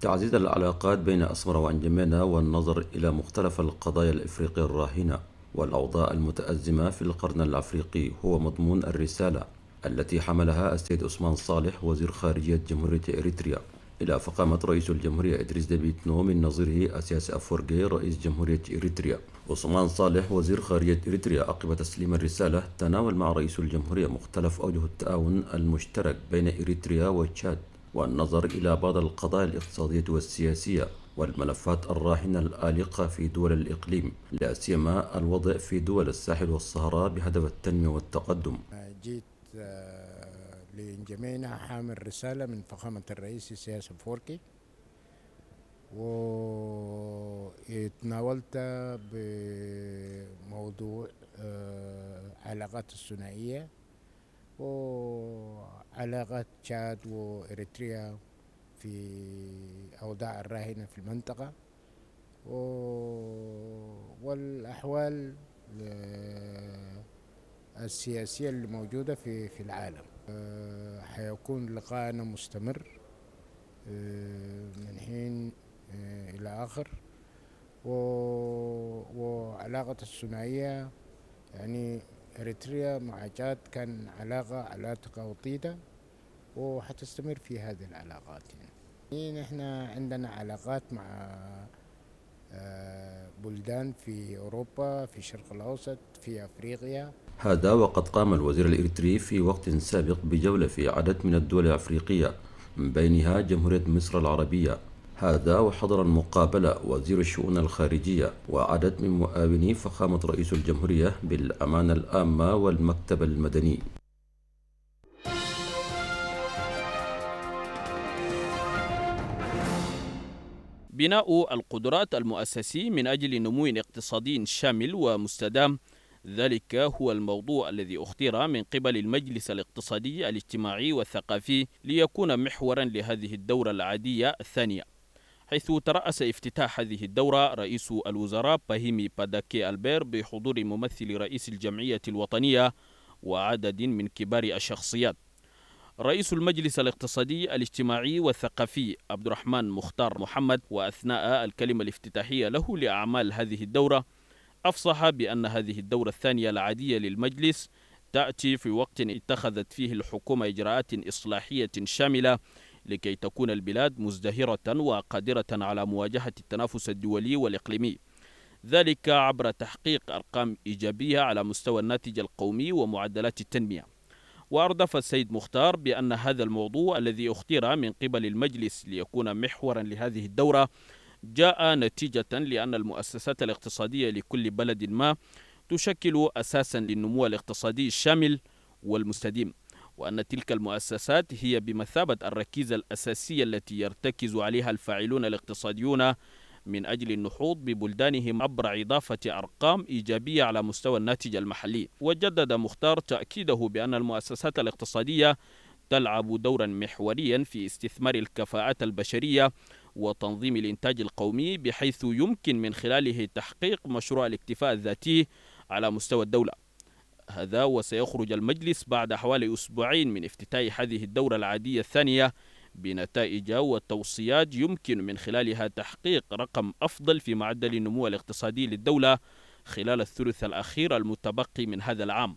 تعزيز العلاقات بين أسمر وأنجمينا والنظر إلى مختلف القضايا الإفريقية الراهنة والأوضاع المتأزمة في القرن الأفريقي هو مضمون الرسالة التي حملها السيد أسمان صالح وزير خارجية جمهورية إريتريا إلى فقامة رئيس الجمهورية إدريس نو من نظيره أسياس أفورجي رئيس جمهورية إريتريا عثمان صالح وزير خارجية إريتريا عقب تسليم الرسالة تناول مع رئيس الجمهورية مختلف أوجه التعاون المشترك بين إريتريا وتشاد والنظر إلى بعض القضايا الاقتصادية والسياسية والملفات الراهنة الآلقة في دول الإقليم لا سيما الوضع في دول الساحل والصحراء بهدف التنمية والتقدم جيت آه، لإنجمينا حامل رسالة من فخامة الرئيس السياسي فوركي وتناولت بموضوع آه، علاقات الثنائية و علاقة تشاد وإريتريا في أوضاع الراهنة في المنطقة والأحوال السياسية الموجودة في في العالم حيكون لقائنا مستمر من حين إلى آخر وعلاقة الثنائية يعني إريتريا مع جاد كان علاقة علاقة وطيدة وحتستمر في هذه العلاقات يعني نحن عندنا علاقات مع آه، بلدان في أوروبا في الشرق الأوسط في أفريقيا هذا وقد قام الوزير الإريتري في وقت سابق بجولة في عدد من الدول الأفريقية من بينها جمهورية مصر العربية هذا وحضر المقابلة وزير الشؤون الخارجية وعدد من مؤاوني فخامة رئيس الجمهورية بالأمانة العامة والمكتب المدني بناء القدرات المؤسسي من أجل نمو اقتصادي شامل ومستدام ذلك هو الموضوع الذي اختير من قبل المجلس الاقتصادي الاجتماعي والثقافي ليكون محورا لهذه الدورة العادية الثانية حيث ترأس افتتاح هذه الدورة رئيس الوزراء باهيمي باداكي ألبير بحضور ممثل رئيس الجمعية الوطنية وعدد من كبار الشخصيات رئيس المجلس الاقتصادي الاجتماعي والثقافي عبد الرحمن مختار محمد وأثناء الكلمة الافتتاحية له لأعمال هذه الدورة أفصح بأن هذه الدورة الثانية العادية للمجلس تأتي في وقت اتخذت فيه الحكومة إجراءات إصلاحية شاملة لكي تكون البلاد مزدهرة وقادرة على مواجهة التنافس الدولي والإقليمي ذلك عبر تحقيق أرقام إيجابية على مستوى الناتج القومي ومعدلات التنمية وأردف السيد مختار بأن هذا الموضوع الذي اختير من قبل المجلس ليكون محورا لهذه الدورة جاء نتيجة لأن المؤسسات الاقتصادية لكل بلد ما تشكل أساسا للنمو الاقتصادي الشامل والمستديم وأن تلك المؤسسات هي بمثابة الركيزة الأساسية التي يرتكز عليها الفاعلون الاقتصاديون من أجل النهوض ببلدانهم عبر إضافة أرقام إيجابية على مستوى الناتج المحلي وجدد مختار تأكيده بأن المؤسسات الاقتصادية تلعب دورا محوريا في استثمار الكفاءات البشرية وتنظيم الإنتاج القومي بحيث يمكن من خلاله تحقيق مشروع الاكتفاء الذاتي على مستوى الدولة هذا وسيخرج المجلس بعد حوالي أسبوعين من افتتاح هذه الدورة العادية الثانية بنتائج وتوصيات يمكن من خلالها تحقيق رقم أفضل في معدل النمو الاقتصادي للدولة خلال الثلث الأخير المتبقي من هذا العام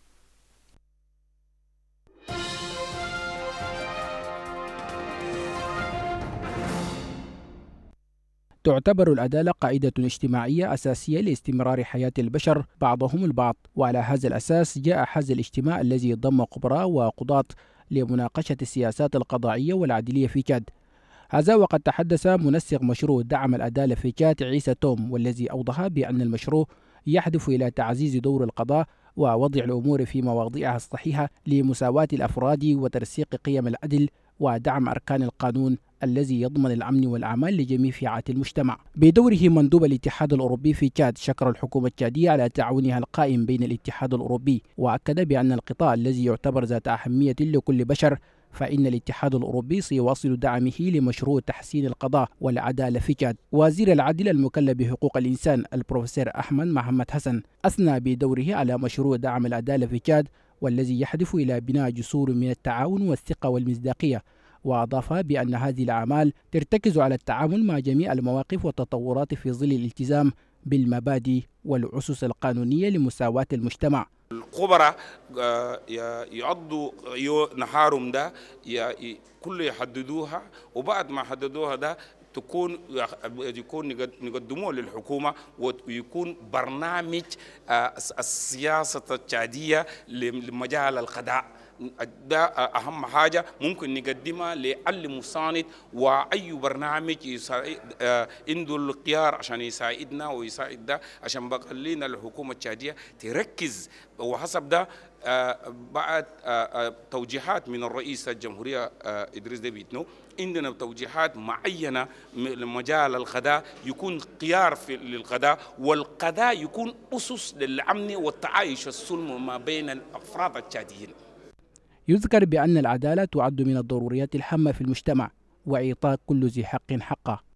تعتبر العدالة قاعدة اجتماعية أساسية لاستمرار حياة البشر بعضهم البعض وعلى هذا الأساس جاء حز الاجتماع الذي ضم قبراء وقضاة لمناقشة السياسات القضائية والعدلية في تشاد هذا وقد تحدث منسق مشروع دعم العدالة في تشاد عيسى توم والذي أوضح بأن المشروع يهدف إلى تعزيز دور القضاء ووضع الأمور في مواضيعها الصحيحة لمساواة الأفراد وترسيخ قيم العدل ودعم أركان القانون الذي يضمن الأمن والأعمال لجميع فئات المجتمع بدوره مندوب الاتحاد الأوروبي في تشاد شكر الحكومة التشادية على تعاونها القائم بين الاتحاد الأوروبي وأكد بأن القطاع الذي يعتبر ذات أهمية لكل بشر فإن الاتحاد الأوروبي سيواصل دعمه لمشروع تحسين القضاء والعدالة في تشاد. وزير العدل المكلف بحقوق الإنسان البروفيسور أحمد محمد حسن أثنى بدوره على مشروع دعم العدالة في تشاد والذي يهدف إلى بناء جسور من التعاون والثقة والمصداقية وأضاف بأن هذه الأعمال ترتكز على التعامل مع جميع المواقف والتطورات في ظل الالتزام بالمبادئ والأسس القانونية لمساواة المجتمع الخبراء آه، يعضوا نهارهم ده كل يحددوها وبعد ما حددوها ده تكون يكون نقدمه للحكومه ويكون برنامج آه، السياسه التشاديه لمجال القضاء ده اهم حاجه ممكن نقدمها لعلي مساند واي برنامج آه، عنده الخيار عشان يساعدنا ويساعد ده عشان بخلينا الحكومه التشاديه تركز وحسب ده آه، بعد آه، توجيهات من الرئيس الجمهوريه ادريس ديفيد نو عندنا توجيهات معينه لمجال الغداء يكون خيار في للغداء والغداء يكون اسس للامن والتعايش السلمي ما بين الافراد التشاديين يذكر بأن العدالة تعد من الضروريات الهامة في المجتمع وإعطاء كل ذي حق حقه